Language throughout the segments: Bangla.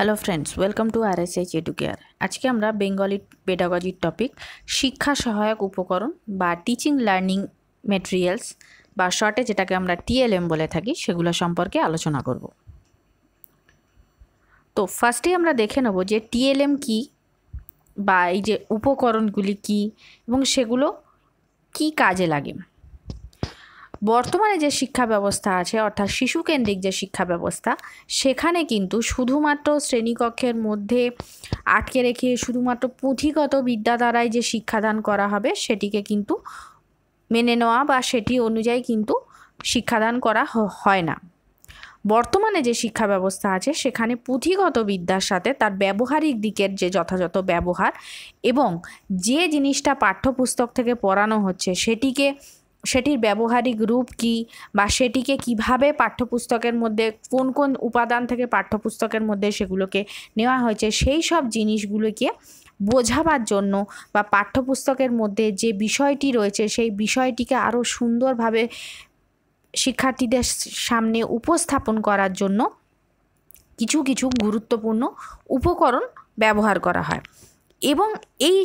Hello friends welcome to R S H Educare আজকে আমরা বেঙ্গলি পেডাগজির টপিক শিক্ষা সহায়ক উপকরণ বা টিচিং লার্নিং মেটেরিয়ালস বা শর্টে যেটাকে আমরা টিএলএম বলে থাকি সেগুলো সম্পর্কে আলোচনা করব তো ফার্স্টেই আমরা দেখে নেব যে টিএলএম কি বা এই যে উপকরণগুলি কি এবং সেগুলো কি কাজে লাগে বর্তমানে যে শিক্ষা ব্যবস্থা আছে অর্থাৎ শিশুকেন্দ্রিক যে শিক্ষা ব্যবস্থা সেখানে কিন্তু শুধুমাত্র শ্রেণীকক্ষের মধ্যে আটকে রেখে শুধুমাত্র পুঁথিগত বিদ্যা দ্বারাই যে শিক্ষাদান করা হবে সেটিকে কিন্তু মেনে নেওয়া বা সেটি অনুযায়ী কিন্তু শিক্ষাদান করা হয় না বর্তমানে যে শিক্ষা ব্যবস্থা আছে সেখানে পুঁথিগত বিদ্যার সাথে তার ব্যবহারিক দিকের যে যথাযথ ব্যবহার এবং যে জিনিসটা পাঠ্যপুস্তক থেকে পড়ানো হচ্ছে সেটিকে সেটির ব্যবহারিক রূপ কি বা সেটিকে কিভাবে পাঠ্যপুস্তকের মধ্যে কোন কোন উপাদান থেকে পাঠ্যপুস্তকের মধ্যে সেগুলোকে নেওয়া হয়েছে সেই সব জিনিসগুলোকে বোঝাবার জন্য বা পাঠ্যপুস্তকের মধ্যে যে বিষয়টি রয়েছে সেই বিষয়টিকে আরও সুন্দরভাবে শিক্ষার্থীদের সামনে উপস্থাপন করার জন্য কিছু কিছু গুরুত্বপূর্ণ উপকরণ ব্যবহার করা হয় এবং এই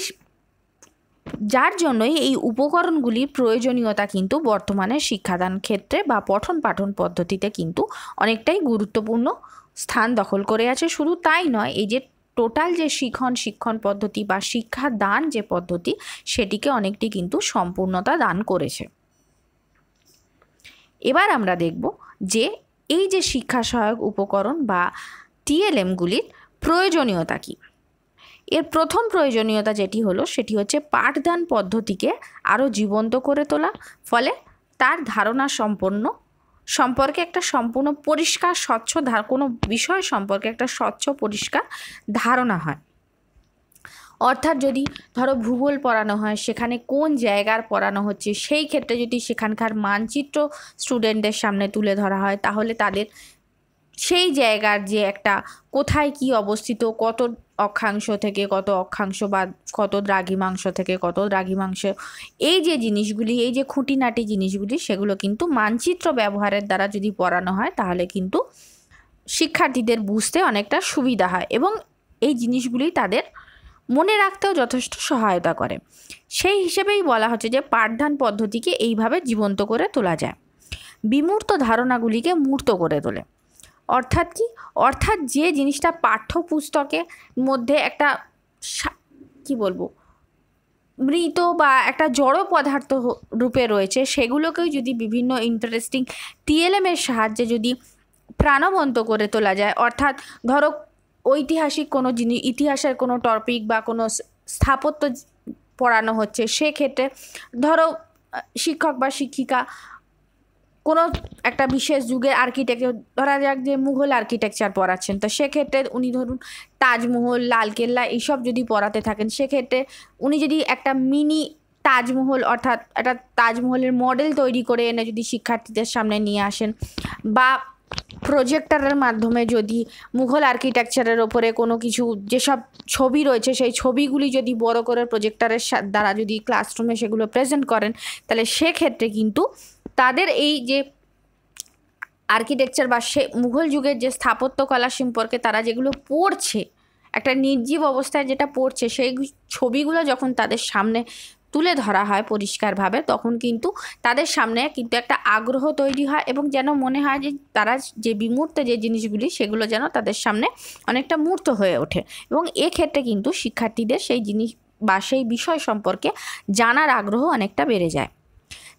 যার জন্যই এই উপকরণগুলি প্রয়োজনীয়তা কিন্তু বর্তমানে শিক্ষাদান ক্ষেত্রে বা পঠন পাঠন পদ্ধতিতে কিন্তু অনেকটাই গুরুত্বপূর্ণ স্থান দখল করে আছে শুধু তাই নয় এই যে টোটাল যে শিখন শিক্ষণ পদ্ধতি বা শিক্ষা দান যে পদ্ধতি সেটিকে অনেকটি কিন্তু সম্পূর্ণতা দান করেছে এবার আমরা দেখব যে এই যে শিক্ষা সহায়ক উপকরণ বা টিএলএমগুলির প্রয়োজনীয়তা কী এর প্রথম প্রয়োজনীয়তা যেটি হলো সেটি হচ্ছে পাঠদান পদ্ধতিকে আরও জীবন্ত করে তোলা ফলে তার ধারণা সম্পন্ন সম্পর্কে একটা সম্পূর্ণ পরিষ্কার স্বচ্ছ ধার কোনো বিষয় সম্পর্কে একটা স্বচ্ছ পরিষ্কার ধারণা হয় অর্থাৎ যদি ধরো ভূগোল পড়ানো হয় সেখানে কোন জায়গার পড়ানো হচ্ছে সেই ক্ষেত্রে যদি সেখানকার মানচিত্র স্টুডেন্টদের সামনে তুলে ধরা হয় তাহলে তাদের সেই জায়গার যে একটা কোথায় কি অবস্থিত কত অক্ষাংশ থেকে কত অক্ষাংশ বা কত দ্রাঘিমাংশ থেকে কত দ্রাঘিমাংশ এই যে জিনিসগুলি এই যে খুঁটিনাটি জিনিসগুলি সেগুলো কিন্তু মানচিত্র ব্যবহারের দ্বারা যদি পড়ানো হয় তাহলে কিন্তু শিক্ষার্থীদের বুঝতে অনেকটা সুবিধা হয় এবং এই জিনিসগুলি তাদের মনে রাখতেও যথেষ্ট সহায়তা করে সেই হিসেবেই বলা হচ্ছে যে পাঠদান পদ্ধতিকে এইভাবে জীবন্ত করে তোলা যায় বিমূর্ত ধারণাগুলিকে মূর্ত করে তোলে অর্থাৎ কি অর্থাৎ যে জিনিসটা পাঠ্যপুস্তকে মধ্যে একটা কি বলবো মৃত বা একটা জড় পদার্থ রূপে রয়েছে সেগুলোকেও যদি বিভিন্ন ইন্টারেস্টিং টিএলএমের সাহায্যে যদি প্রাণবন্ত করে তোলা যায় অর্থাৎ ধরো ঐতিহাসিক কোনো জিনিস ইতিহাসের কোনো টপিক বা কোনো স্থাপত্য পড়ানো হচ্ছে সেক্ষেত্রে ধরো শিক্ষক বা শিক্ষিকা কোনো একটা বিশেষ যুগের আর্কিটেক্ট ধরা যাক যে মুঘল আর্কিটেকচার পড়াচ্ছেন তো সেক্ষেত্রে উনি ধরুন তাজমহল লালকেল্লা এইসব যদি পড়াতে থাকেন সেক্ষেত্রে উনি যদি একটা মিনি তাজমহল অর্থাৎ একটা তাজমহলের মডেল তৈরি করে এনে যদি শিক্ষার্থীদের সামনে নিয়ে আসেন বা প্রজেক্টারের মাধ্যমে যদি মুঘল আর্কিটেকচারের ওপরে কোনো কিছু যেসব ছবি রয়েছে সেই ছবিগুলি যদি বড় করে প্রজেক্টারের দ্বারা যদি ক্লাসরুমে সেগুলো প্রেজেন্ট করেন তাহলে সেক্ষেত্রে কিন্তু তাদের এই যে আর্কিটেকচার বা সে মুঘল যুগের যে স্থাপত্যকলা সম্পর্কে তারা যেগুলো পড়ছে একটা নির্জীব অবস্থায় যেটা পড়ছে সেই ছবিগুলো যখন তাদের সামনে তুলে ধরা হয় পরিষ্কারভাবে তখন কিন্তু তাদের সামনে কিন্তু একটা আগ্রহ তৈরি হয় এবং যেন মনে হয় যে তারা যে বিমূর্ত যে জিনিসগুলি সেগুলো যেন তাদের সামনে অনেকটা মূর্ত হয়ে ওঠে এবং এক্ষেত্রে কিন্তু শিক্ষার্থীদের সেই জিনিস বা সেই বিষয় সম্পর্কে জানার আগ্রহ অনেকটা বেড়ে যায়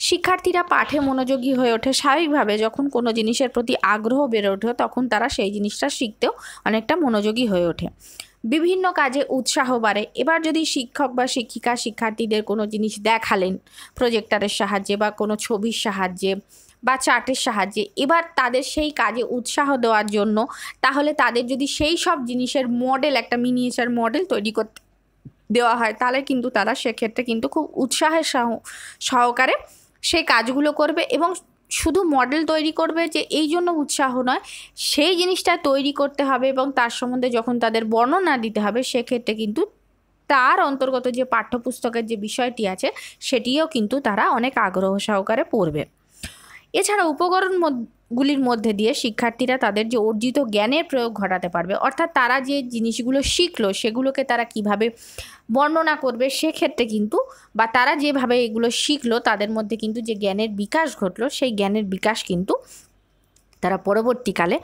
শিক্ষার্থীরা পাঠে মনোযোগী হয়ে ওঠে স্বাভাবিকভাবে যখন কোনো জিনিসের প্রতি আগ্রহ বেড়ে ওঠে তখন তারা সেই জিনিসটা শিখতেও অনেকটা মনোযোগী হয়ে ওঠে বিভিন্ন কাজে উৎসাহ বাড়ে এবার যদি শিক্ষক বা শিক্ষিকা শিক্ষার্থীদের কোনো জিনিস দেখালেন প্রজেক্টারের সাহায্যে বা কোনো ছবির সাহায্যে বা চার্টের সাহায্যে এবার তাদের সেই কাজে উৎসাহ দেওয়ার জন্য তাহলে তাদের যদি সেই সব জিনিসের মডেল একটা মিনিয়েচার মডেল তৈরি করতে দেওয়া হয় তাহলে কিন্তু তারা সেক্ষেত্রে কিন্তু খুব উৎসাহের সহ সহকারে সেই কাজগুলো করবে এবং শুধু মডেল তৈরি করবে যে এই জন্য উৎসাহ নয় সেই জিনিসটা তৈরি করতে হবে এবং তার সম্বন্ধে যখন তাদের বর্ণনা দিতে হবে সেক্ষেত্রে কিন্তু তার অন্তর্গত যে পাঠ্যপুস্তকের যে বিষয়টি আছে সেটিও কিন্তু তারা অনেক আগ্রহ সহকারে পড়বে এছাড়া উপকরণ গুলির মধ্যে দিয়ে শিক্ষার্থীরা তাদের যে অর্জিত জ্ঞানের প্রয়োগ ঘটাতে পারবে অর্থাৎ তারা যে জিনিসগুলো শিখলো সেগুলোকে তারা কিভাবে বর্ণনা করবে সেক্ষেত্রে কিন্তু বা তারা যেভাবে এগুলো শিখলো তাদের মধ্যে কিন্তু যে জ্ঞানের বিকাশ ঘটলো সেই জ্ঞানের বিকাশ কিন্তু তারা পরবর্তীকালে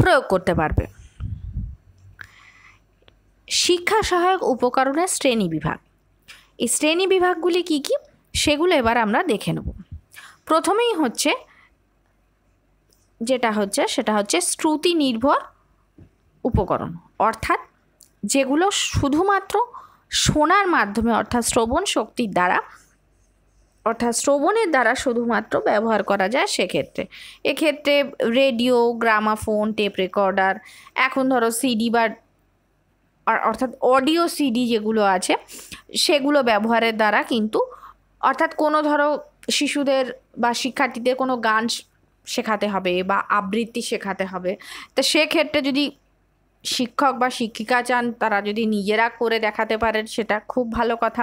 প্রয়োগ করতে পারবে শিক্ষা সহায়ক উপকরণের শ্রেণী বিভাগ এই শ্রেণী বিভাগগুলি কি কি সেগুলো এবার আমরা দেখে নেব প্রথমেই হচ্ছে যেটা হচ্ছে সেটা হচ্ছে শ্রুতি নির্ভর উপকরণ অর্থাৎ যেগুলো শুধুমাত্র শোনার মাধ্যমে অর্থাৎ শ্রবণ শক্তির দ্বারা অর্থাৎ শ্রবণের দ্বারা শুধুমাত্র ব্যবহার করা যায় সেক্ষেত্রে এক্ষেত্রে রেডিও গ্রামাফোন টেপ রেকর্ডার এখন ধরো সিডি বা অর্থাৎ অডিও সিডি যেগুলো আছে সেগুলো ব্যবহারের দ্বারা কিন্তু অর্থাৎ কোনো ধরো শিশুদের বা শিক্ষার্থীদের কোনো গান শেখাতে হবে বা আবৃত্তি শেখাতে হবে তো সেক্ষেত্রে যদি শিক্ষক বা শিক্ষিকা চান তারা যদি নিজেরা করে দেখাতে পারেন সেটা খুব ভালো কথা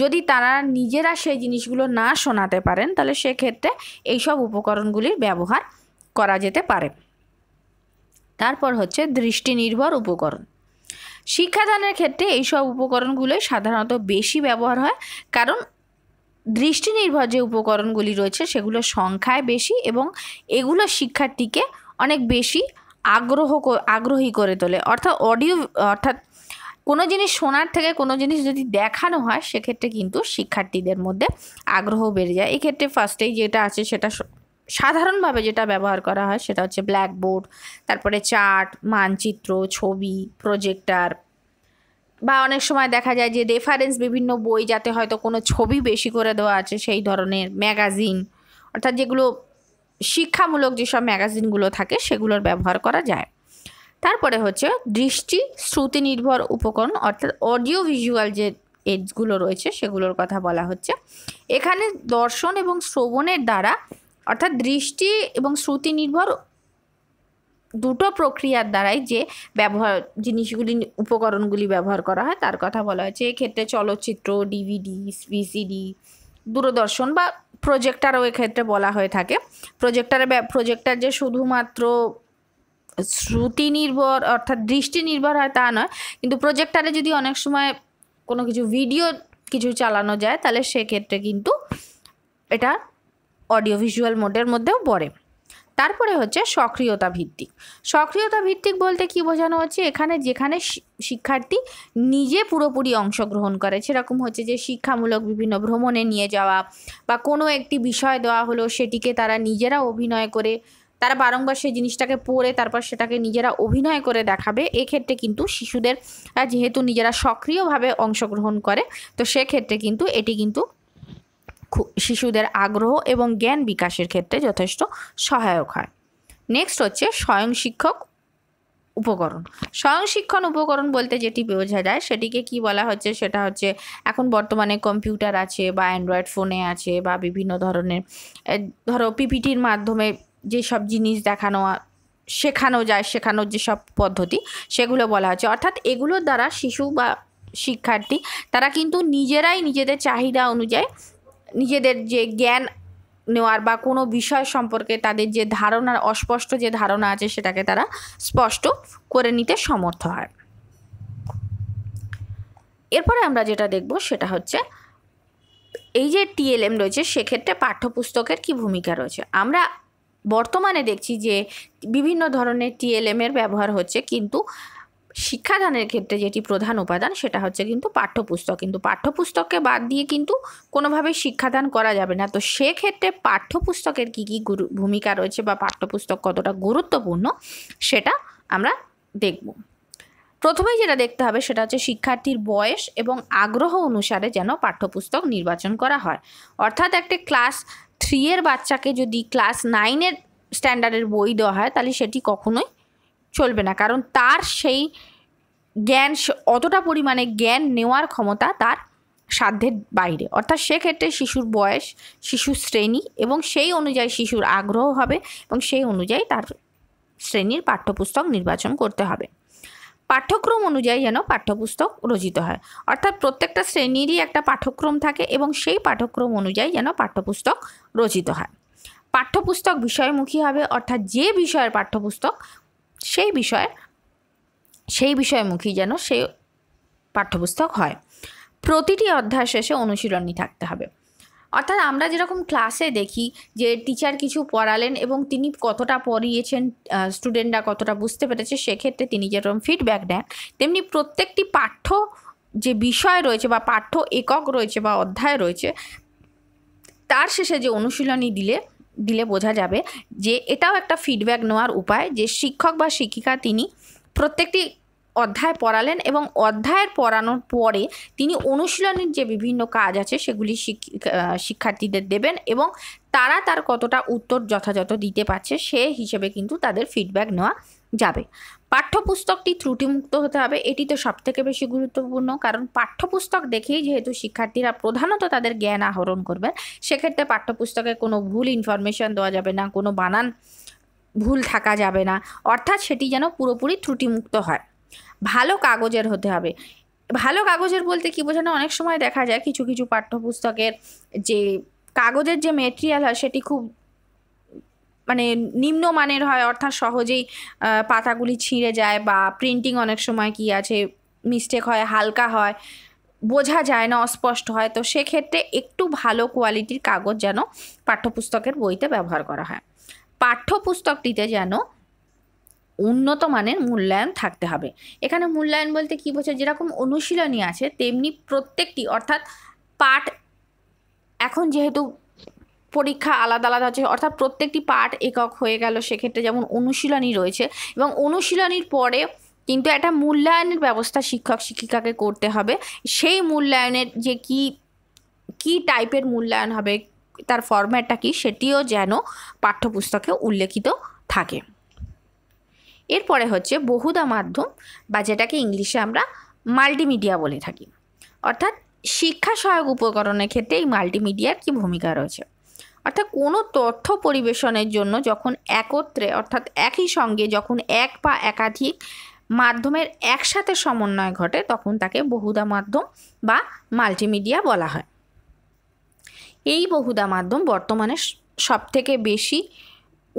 যদি তারা নিজেরা সেই জিনিসগুলো না শোনাতে পারেন তাহলে সেক্ষেত্রে এইসব উপকরণগুলির ব্যবহার করা যেতে পারে তারপর হচ্ছে দৃষ্টি নির্ভর উপকরণ শিক্ষাদানের ক্ষেত্রে এইসব উপকরণগুলোই সাধারণত বেশি ব্যবহার হয় কারণ দৃষ্টি নির্ভর যে উপকরণগুলি রয়েছে সেগুলো সংখ্যায় বেশি এবং এগুলো শিক্ষার্থীকে অনেক বেশি আগ্রহ আগ্রহী করে তোলে অর্থাৎ অডিও অর্থাৎ কোনো জিনিস শোনার থেকে কোনো জিনিস যদি দেখানো হয় সেক্ষেত্রে কিন্তু শিক্ষার্থীদের মধ্যে আগ্রহ বেড়ে যায় এক্ষেত্রে ফার্স্টেই যেটা আছে সেটা সাধারণভাবে যেটা ব্যবহার করা হয় সেটা হচ্ছে ব্ল্যাকবোর্ড তারপরে চার্ট মানচিত্র ছবি প্রজেক্টার বা অনেক সময় দেখা যায় যে রেফারেন্স বিভিন্ন বই যাতে হয়তো কোনো ছবি বেশি করে দেওয়া আছে সেই ধরনের ম্যাগাজিন অর্থাৎ যেগুলো শিক্ষামূলক যেসব ম্যাগাজিনগুলো থাকে সেগুলোর ব্যবহার করা যায় তারপরে হচ্ছে দৃষ্টি শ্রুতি নির্ভর উপকরণ অর্থাৎ অডিও ভিজুয়াল যে এডসগুলো রয়েছে সেগুলোর কথা বলা হচ্ছে এখানে দর্শন এবং শ্রবণের দ্বারা অর্থাৎ দৃষ্টি এবং শ্রুতি নির্ভর দুটো প্রক্রিয়ার দ্বারাই যে ব্যবহার জিনিসগুলি উপকরণগুলি ব্যবহার করা হয় তার কথা বলা হয়েছে এক্ষেত্রে চলচ্চিত্র ডিভিডি ভিসিডি দূরদর্শন বা প্রজেক্টারও এক্ষেত্রে বলা হয়ে থাকে প্রজেক্টারে প্রজেক্টার যে শুধুমাত্র শ্রুতি নির্ভর অর্থাৎ দৃষ্টি নির্ভর হয় তা নয় কিন্তু প্রজেক্টারে যদি অনেক সময় কোনো কিছু ভিডিও কিছু চালানো যায় তাহলে সেক্ষেত্রে কিন্তু এটা অডিও ভিজুয়াল মোডের মধ্যেও পড়ে তারপরে হচ্ছে সক্রিয়তা ভিত্তিক সক্রিয়তা ভিত্তিক বলতে কি বোঝানো হচ্ছে এখানে যেখানে শিক্ষার্থী নিজে পুরোপুরি অংশগ্রহণ করে সেরকম হচ্ছে যে শিক্ষামূলক বিভিন্ন ভ্রমণে নিয়ে যাওয়া বা কোনো একটি বিষয় দেওয়া হলো সেটিকে তারা নিজেরা অভিনয় করে তারা বারংবার সেই জিনিসটাকে পড়ে তারপর সেটাকে নিজেরা অভিনয় করে দেখাবে এক্ষেত্রে কিন্তু শিশুদের যেহেতু নিজেরা সক্রিয়ভাবে অংশগ্রহণ করে তো সেক্ষেত্রে কিন্তু এটি কিন্তু শিশুদের আগ্রহ এবং জ্ঞান বিকাশের ক্ষেত্রে যথেষ্ট সহায়ক হয় নেক্সট হচ্ছে স্বয়ং শিক্ষক উপকরণ স্বয়ং শিক্ষণ উপকরণ বলতে যেটি বোঝা যায় সেটিকে কি বলা হচ্ছে সেটা হচ্ছে এখন বর্তমানে কম্পিউটার আছে বা অ্যান্ড্রয়েড ফোনে আছে বা বিভিন্ন ধরনের ধরো পিপিটির মাধ্যমে যেসব জিনিস দেখানো শেখানো যায় শেখানোর যেসব পদ্ধতি সেগুলো বলা হচ্ছে অর্থাৎ এগুলোর দ্বারা শিশু বা শিক্ষার্থী তারা কিন্তু নিজেরাই নিজেদের চাহিদা অনুযায়ী নিজেদের যে জ্ঞান নেওয়ার বা কোনো বিষয় সম্পর্কে তাদের যে ধারণার অস্পষ্ট যে ধারণা আছে সেটাকে তারা স্পষ্ট করে নিতে সমর্থ হয় এরপরে আমরা যেটা দেখব সেটা হচ্ছে এই যে টিএলএম রয়েছে সেক্ষেত্রে পাঠ্যপুস্তকের কি ভূমিকা রয়েছে আমরা বর্তমানে দেখছি যে বিভিন্ন ধরনের টিএলএমের ব্যবহার হচ্ছে কিন্তু শিক্ষাদানের ক্ষেত্রে যেটি প্রধান উপাদান সেটা হচ্ছে কিন্তু পাঠ্যপুস্তক কিন্তু পাঠ্যপুস্তককে বাদ দিয়ে কিন্তু কোনোভাবে শিক্ষাদান করা যাবে না তো সেক্ষেত্রে পাঠ্যপুস্তকের কী কী গুরু ভূমিকা রয়েছে বা পাঠ্যপুস্তক কতটা গুরুত্বপূর্ণ সেটা আমরা দেখব প্রথমেই যেটা দেখতে হবে সেটা হচ্ছে শিক্ষার্থীর বয়স এবং আগ্রহ অনুসারে যেন পাঠ্যপুস্তক নির্বাচন করা হয় অর্থাৎ একটা ক্লাস থ্রি এর বাচ্চাকে যদি ক্লাস নাইনের স্ট্যান্ডার্ডের বই দেওয়া হয় তাহলে সেটি কখনোই চলবে না কারণ তার সেই জ্ঞান অতটা পরিমাণে জ্ঞান নেওয়ার ক্ষমতা তার সাধ্যের বাইরে অর্থাৎ সেক্ষেত্রে শিশুর বয়স শিশু শ্রেণী এবং সেই অনুযায়ী শিশুর আগ্রহ হবে এবং সেই অনুযায়ী তার শ্রেণীর পাঠ্যপুস্তক নির্বাচন করতে হবে পাঠ্যক্রম অনুযায়ী যেন পাঠ্যপুস্তক রচিত হয় অর্থাৎ প্রত্যেকটা শ্রেণীরই একটা পাঠ্যক্রম থাকে এবং সেই পাঠ্যক্রম অনুযায়ী যেন পাঠ্যপুস্তক রচিত হয় পাঠ্যপুস্তক বিষয়মুখী হবে অর্থাৎ যে বিষয়ের পাঠ্যপুস্তক সেই বিষয়ে সেই বিষয়মুখী যেন সে পাঠ্যপুস্তক হয় প্রতিটি অধ্যায় শেষে অনুশীলনী থাকতে হবে অর্থাৎ আমরা যেরকম ক্লাসে দেখি যে টিচার কিছু পড়ালেন এবং তিনি কতটা পড়িয়েছেন স্টুডেন্টরা কতটা বুঝতে পেরেছে সেক্ষেত্রে তিনি যেরকম ফিডব্যাক দেন তেমনি প্রত্যেকটি পাঠ্য যে বিষয় রয়েছে বা পাঠ্য একক রয়েছে বা অধ্যায় রয়েছে তার শেষে যে অনুশীলনী দিলে দিলে বোঝা যাবে যে এটাও একটা ফিডব্যাক নেওয়ার উপায় যে শিক্ষক বা শিক্ষিকা তিনি প্রত্যেকটি অধ্যায় পড়ালেন এবং অধ্যায়ের পড়ানোর পরে তিনি অনুশীলনের যে বিভিন্ন কাজ আছে সেগুলি শিক্ষার্থীদের দেবেন এবং তারা তার কতটা উত্তর যথাযথ দিতে পারছে সে হিসেবে কিন্তু তাদের ফিডব্যাক নেওয়া যাবে পাঠ্যপুস্তকটি ত্রুটিমুক্ত হতে হবে এটি তো সবথেকে বেশি গুরুত্বপূর্ণ কারণ পাঠ্যপুস্তক দেখেই যেহেতু শিক্ষার্থীরা প্রধানত তাদের জ্ঞান আহরণ করবে সেক্ষেত্রে পাঠ্যপুস্তকে কোনো ভুল ইনফরমেশন দেওয়া যাবে না কোনো বানান ভুল থাকা যাবে না অর্থাৎ সেটি যেন পুরোপুরি ত্রুটিমুক্ত হয় ভালো কাগজের হতে হবে ভালো কাগজের বলতে কি বোঝানো অনেক সময় দেখা যায় কিছু কিছু পাঠ্যপুস্তকের যে কাগজের যে মেটেরিয়াল হয় সেটি খুব মানে নিম্নমানের হয় অর্থাৎ সহজেই পাতাগুলি ছিঁড়ে যায় বা প্রিন্টিং অনেক সময় কি আছে মিস্টেক হয় হালকা হয় বোঝা যায় না অস্পষ্ট হয় তো সেক্ষেত্রে একটু ভালো কোয়ালিটির কাগজ যেন পাঠ্যপুস্তকের বইতে ব্যবহার করা হয় পাঠ্যপুস্তকটিতে যেন উন্নত মানের মূল্যায়ন থাকতে হবে এখানে মূল্যায়ন বলতে কী বলছে যেরকম অনুশীলনী আছে তেমনি প্রত্যেকটি অর্থাৎ পাঠ এখন যেহেতু পরীক্ষা আলাদা আলাদা হচ্ছে অর্থাৎ প্রত্যেকটি পাঠ একক হয়ে গেল সেক্ষেত্রে যেমন অনুশীলনী রয়েছে এবং অনুশীলনীর পরে কিন্তু একটা মূল্যায়নের ব্যবস্থা শিক্ষক শিক্ষিকাকে করতে হবে সেই মূল্যায়নের যে কি কি টাইপের মূল্যায়ন হবে তার ফরম্যাটটা কি সেটিও যেন পাঠ্যপুস্তকে উল্লেখিত থাকে এরপরে হচ্ছে বহুদা মাধ্যম বা যেটাকে ইংলিশে আমরা মাল্টিমিডিয়া বলে থাকি অর্থাৎ শিক্ষা সহায়ক উপকরণের ক্ষেত্রে এই মাল্টিমিডিয়ার কি ভূমিকা রয়েছে অর্থাৎ কোনো তথ্য পরিবেশনের জন্য যখন একত্রে অর্থাৎ একই সঙ্গে যখন এক বা একাধিক মাধ্যমের একসাথে সমন্বয় ঘটে তখন তাকে বহুদা মাধ্যম বা মাল্টিমিডিয়া বলা হয় এই বহুদা মাধ্যম বর্তমানে সবথেকে বেশি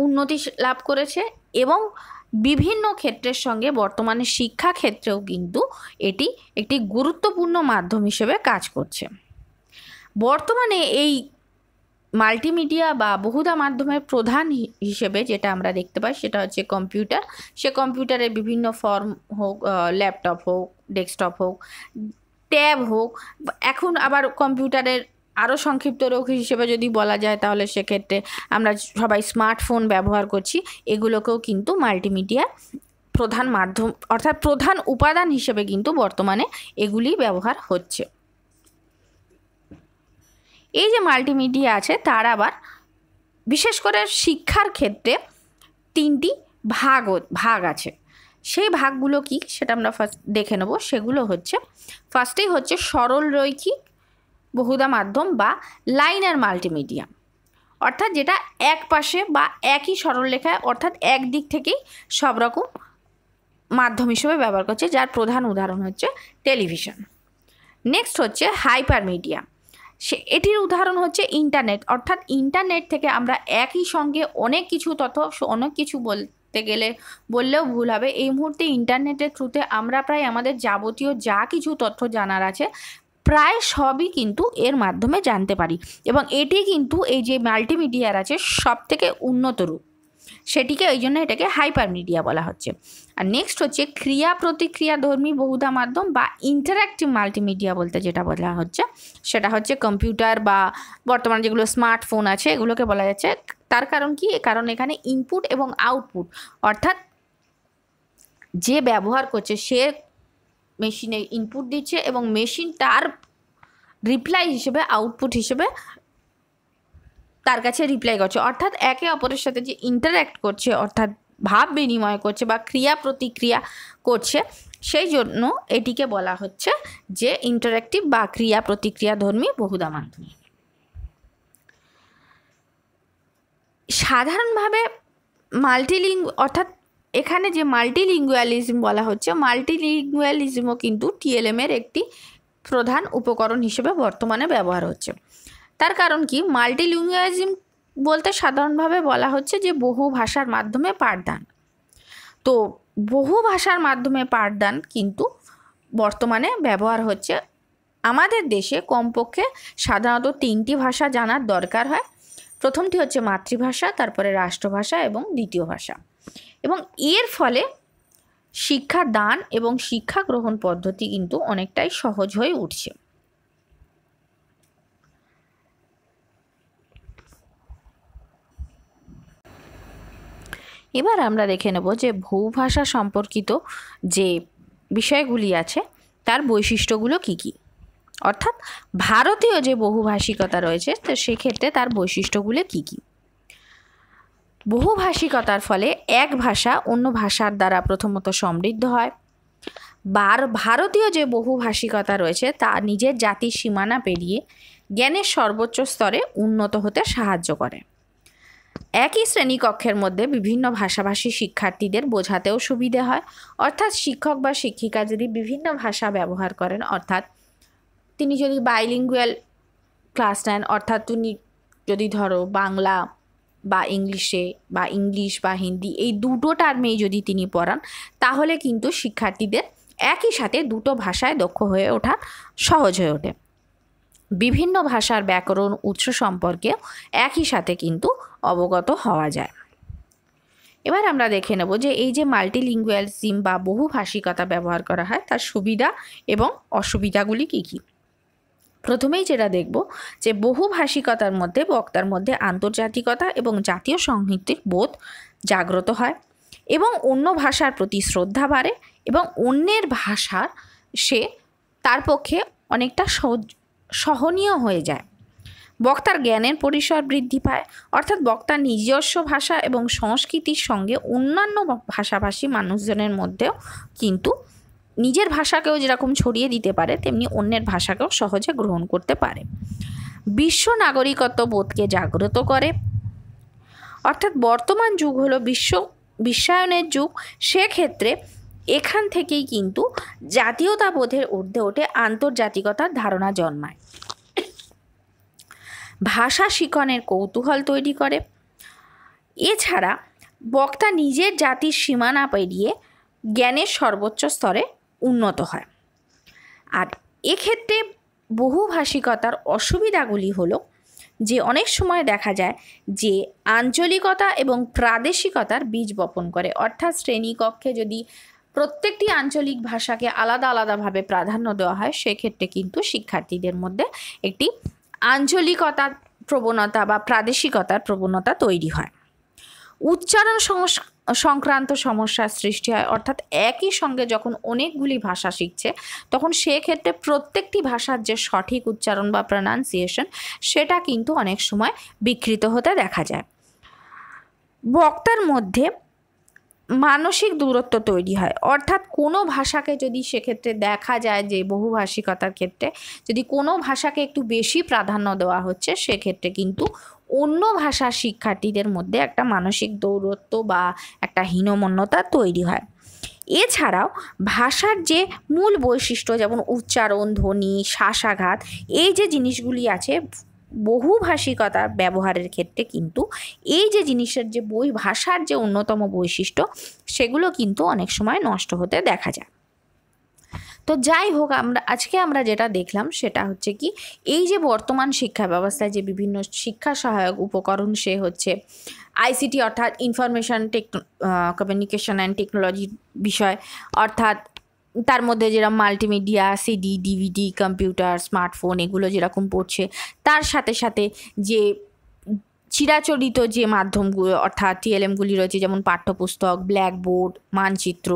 উন্নতি লাভ করেছে এবং বিভিন্ন ক্ষেত্রের সঙ্গে বর্তমানে শিক্ষা ক্ষেত্রেও কিন্তু এটি একটি গুরুত্বপূর্ণ মাধ্যম হিসেবে কাজ করছে বর্তমানে এই মাল্টিমিডিয়া বা বহুধা মাধ্যমের প্রধান হিসেবে যেটা আমরা দেখতে পাই সেটা হচ্ছে কম্পিউটার সে কম্পিউটারের বিভিন্ন ফর্ম হোক ল্যাপটপ হোক ডেস্কটপ হোক ট্যাব হোক এখন আবার কম্পিউটারের আরও সংক্ষিপ্ত রোগ হিসেবে যদি বলা যায় তাহলে সেক্ষেত্রে আমরা সবাই স্মার্টফোন ব্যবহার করছি এগুলোকেও কিন্তু মাল্টিমিডিয়া প্রধান মাধ্যম অর্থাৎ প্রধান উপাদান হিসেবে কিন্তু বর্তমানে এগুলি ব্যবহার হচ্ছে এই যে মাল্টিমিডিয়া আছে তার আবার বিশেষ করে শিক্ষার ক্ষেত্রে তিনটি ভাগ ভাগ আছে সেই ভাগগুলো কি সেটা আমরা ফার্স্ট দেখে নেব সেগুলো হচ্ছে ফার্স্টেই হচ্ছে সরল রৈখিক বহুদা মাধ্যম বা লাইনার মাল্টিমিডিয়া অর্থাৎ যেটা এক পাশে বা একই সরল লেখায় অর্থাৎ এক দিক থেকেই সব রকম মাধ্যম হিসেবে ব্যবহার করছে যার প্রধান উদাহরণ হচ্ছে টেলিভিশন নেক্সট হচ্ছে হাইপার মিডিয়া সে এটির উদাহরণ হচ্ছে ইন্টারনেট অর্থাৎ ইন্টারনেট থেকে আমরা একই সঙ্গে অনেক কিছু তথ্য অনেক কিছু বল গেলে বললেও ভুল হবে এই মুহূর্তে ইন্টারনেটের থ্রুতে আমরা প্রায় আমাদের যাবতীয় যা কিছু তথ্য জানার আছে প্রায় সবই কিন্তু এর মাধ্যমে জানতে পারি এবং এটি কিন্তু এই যে মাল্টিমিডিয়ার আছে সব থেকে উন্নত রূপ সেটিকে ওই জন্য এটাকে হাইপার মিডিয়া বলা হচ্ছে আর নেক্সট হচ্ছে ক্রিয়া প্রতিক্রিয়া ধর্মী বহুধা মাধ্যম বা ইন্টারাক্টিভ মাল্টিমিডিয়া বলতে যেটা বলা হচ্ছে সেটা হচ্ছে কম্পিউটার বা বর্তমানে যেগুলো স্মার্টফোন আছে এগুলোকে বলা যাচ্ছে তার কারণ কি কারণ এখানে ইনপুট এবং আউটপুট অর্থাৎ যে ব্যবহার করছে সে মেশিনে ইনপুট দিচ্ছে এবং মেশিন তার রিপ্লাই হিসেবে আউটপুট হিসেবে তার কাছে রিপ্লাই করছে অর্থাৎ একে অপরের সাথে যে ইন্টারঅ্যাক্ট করছে অর্থাৎ ভাব বিনিময় করছে বা ক্রিয়া প্রতিক্রিয়া করছে সেই জন্য এটিকে বলা হচ্ছে যে ইন্টারঅ্যাক্টিভ বা ক্রিয়া প্রতিক্রিয়া ধর্মী বহুদা মাধ্যমী সাধারণভাবে মাল্টিলিঙ্গ অর্থাৎ এখানে যে মাল্টিলিঙ্গুয়ালিজম বলা হচ্ছে মাল্টিলিঙ্গুয়ালিজমও কিন্তু টিএলএমের একটি প্রধান উপকরণ হিসেবে বর্তমানে ব্যবহার হচ্ছে তার কারণ কি মাল্টিলিঙ্গুয়ালিজম বলতে সাধারণভাবে বলা হচ্ছে যে বহু ভাষার মাধ্যমে পাঠদান তো বহু ভাষার মাধ্যমে পাঠদান কিন্তু বর্তমানে ব্যবহার হচ্ছে আমাদের দেশে কমপক্ষে সাধারণত তিনটি ভাষা জানার দরকার হয় প্রথমটি হচ্ছে মাতৃভাষা তারপরে রাষ্ট্রভাষা এবং দ্বিতীয় ভাষা এবং এর ফলে শিক্ষা দান এবং শিক্ষা গ্রহণ পদ্ধতি কিন্তু অনেকটাই সহজ হয়ে উঠছে এবার আমরা দেখে নেব যে ভূভাষা সম্পর্কিত যে বিষয়গুলি আছে তার বৈশিষ্ট্যগুলো কি কি। অর্থাৎ ভারতীয় যে বহুভাষিকতা রয়েছে তো সেক্ষেত্রে তার বৈশিষ্ট্যগুলো কি কি। বহুভাষিকতার ফলে এক ভাষা অন্য ভাষার দ্বারা প্রথমত সমৃদ্ধ হয় বার ভারতীয় যে বহুভাষিকতা রয়েছে তা নিজের জাতির সীমানা পেরিয়ে জ্ঞানের সর্বোচ্চ স্তরে উন্নত হতে সাহায্য করে একই শ্রেণীকক্ষের মধ্যে বিভিন্ন ভাষাভাষী শিক্ষার্থীদের বোঝাতেও সুবিধে হয় অর্থাৎ শিক্ষক বা শিক্ষিকা যদি বিভিন্ন ভাষা ব্যবহার করেন অর্থাৎ তিনি যদি বাইলিঙ্গুয়াল ক্লাস নেন অর্থাৎ তিনি যদি ধরো বাংলা বা ইংলিশে বা ইংলিশ বা হিন্দি এই দুটো টার্মেই যদি তিনি পড়ান তাহলে কিন্তু শিক্ষার্থীদের একই সাথে দুটো ভাষায় দক্ষ হয়ে ওঠা সহজ হয়ে ওঠে বিভিন্ন ভাষার ব্যাকরণ উৎস সম্পর্কেও একই সাথে কিন্তু অবগত হওয়া যায় এবার আমরা দেখে নেব যে এই যে মাল্টিলিঙ্গুয়াল সিম বা বহুভাষিকতা ব্যবহার করা হয় তার সুবিধা এবং অসুবিধাগুলি কী কী প্রথমেই যেটা দেখব যে বহুভাষিকতার মধ্যে বক্তার মধ্যে আন্তর্জাতিকতা এবং জাতীয় সংহিতির বোধ জাগ্রত হয় এবং অন্য ভাষার প্রতি শ্রদ্ধা বাড়ে এবং অন্যের ভাষার সে তার পক্ষে অনেকটা সহজ সহনীয় হয়ে যায় বক্তার জ্ঞানের পরিসর বৃদ্ধি পায় অর্থাৎ বক্তার নিজস্ব ভাষা এবং সংস্কৃতির সঙ্গে অন্যান্য ভাষাভাষী মানুষজনের মধ্যেও কিন্তু নিজের ভাষাকেও যেরকম ছড়িয়ে দিতে পারে তেমনি অন্যের ভাষাকেও সহজে গ্রহণ করতে পারে বিশ্ব নাগরিকত্ব বোধকে জাগ্রত করে অর্থাৎ বর্তমান যুগ হলো বিশ্ব বিশ্বায়নের যুগ সেক্ষেত্রে এখান থেকেই কিন্তু জাতীয়তাবোধের ঊর্ধ্বে ওঠে আন্তর্জাতিকতার ধারণা জন্মায় ভাষা শিখনের কৌতূহল তৈরি করে এছাড়া বক্তা নিজের জাতির সীমানা পেরিয়ে জ্ঞানের সর্বোচ্চ স্তরে উন্নত হয় আর এক্ষেত্রে বহুভাষিকতার অসুবিধাগুলি হল যে অনেক সময় দেখা যায় যে আঞ্চলিকতা এবং প্রাদেশিকতার বীজ বপন করে অর্থাৎ শ্রেণীকক্ষে যদি প্রত্যেকটি আঞ্চলিক ভাষাকে আলাদা আলাদাভাবে প্রাধান্য দেওয়া হয় সেক্ষেত্রে কিন্তু শিক্ষার্থীদের মধ্যে একটি আঞ্চলিকতার প্রবণতা বা প্রাদেশিকতার প্রবণতা তৈরি হয় উচ্চারণ সংক্রান্ত সমস্যার সৃষ্টি হয় অর্থাৎ একই সঙ্গে যখন অনেকগুলি ভাষা শিখছে তখন সেক্ষেত্রে প্রত্যেকটি ভাষার যে সঠিক উচ্চারণ বা প্রনাউন্সিয়েশন সেটা কিন্তু অনেক সময় বিকৃত হতে দেখা যায় বক্তার মধ্যে মানসিক দূরত্ব তৈরি হয় অর্থাৎ কোনো ভাষাকে যদি সেক্ষেত্রে দেখা যায় যে বহুভাষিকতার ক্ষেত্রে যদি কোনো ভাষাকে একটু বেশি প্রাধান্য দেওয়া হচ্ছে সেক্ষেত্রে কিন্তু অন্য ভাষা শিক্ষার্থীদের মধ্যে একটা মানসিক দৌরত্ব বা একটা হীনমন্যতা তৈরি হয় এছাড়াও ভাষার যে মূল বৈশিষ্ট্য যেমন উচ্চারণ ধ্বনি শ্বাসাঘাত এই যে জিনিসগুলি আছে বহুভাষিকতা ব্যবহারের ক্ষেত্রে কিন্তু এই যে জিনিসের যে বই ভাষার যে অন্যতম বৈশিষ্ট্য সেগুলো কিন্তু অনেক সময় নষ্ট হতে দেখা যায় তো যাই হোক আমরা আজকে আমরা যেটা দেখলাম সেটা হচ্ছে কি এই যে বর্তমান শিক্ষা ব্যবস্থায় যে বিভিন্ন শিক্ষা সহায়ক উপকরণ সে হচ্ছে আইসিটি অর্থাৎ ইনফরমেশান টেকনো কমিউনিকেশন অ্যান্ড টেকনোলজির বিষয় অর্থাৎ তার মধ্যে যেরকম multimedia CD DVD computer smartphone এগুলো যেরকম পড়ছে তার সাথে সাথে যে চিরাচরিত যে মাধ্যমগুলো অর্থাৎ টিএলএমগুলি রয়েছে যেমন পাঠ্যপুস্তক ব্ল্যাকবোর্ড মানচিত্র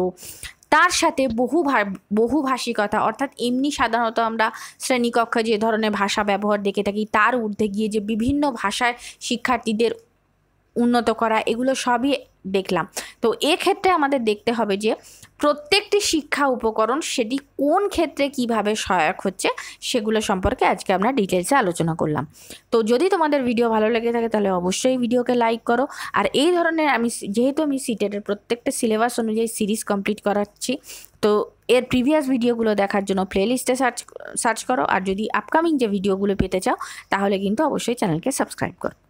তার সাথে বহু বহুভাষিকতা অর্থাৎ এমনি সাধারণত আমরা শ্রেণীকক্ষে যে ধরনের ভাষা ব্যবহার দেখে থাকি তার ঊর্ধ্বে গিয়ে যে বিভিন্ন ভাষায় শিক্ষার্থীদের উন্নত করা এগুলো সবই দেখলাম তো এক্ষেত্রে আমাদের দেখতে হবে যে প্রত্যেকটি শিক্ষা উপকরণ সেটি কোন ক্ষেত্রে কিভাবে সহায়ক হচ্ছে সেগুলো সম্পর্কে আজকে আমরা ডিটেলসে আলোচনা করলাম তো যদি তোমাদের ভিডিও ভালো লেগে থাকে তাহলে অবশ্যই ভিডিওকে লাইক করো আর এই ধরনের আমি যেহেতু আমি সিটেটের প্রত্যেকটা সিলেবাস অনুযায়ী সিরিজ কমপ্লিট করাচ্ছি তো এর প্রিভিয়াস ভিডিওগুলো দেখার জন্য প্লেলিস্টে সার্চ সার্চ করো আর যদি আপকামিং যে ভিডিওগুলো পেতে চাও তাহলে কিন্তু অবশ্যই চ্যানেলকে সাবস্ক্রাইব করো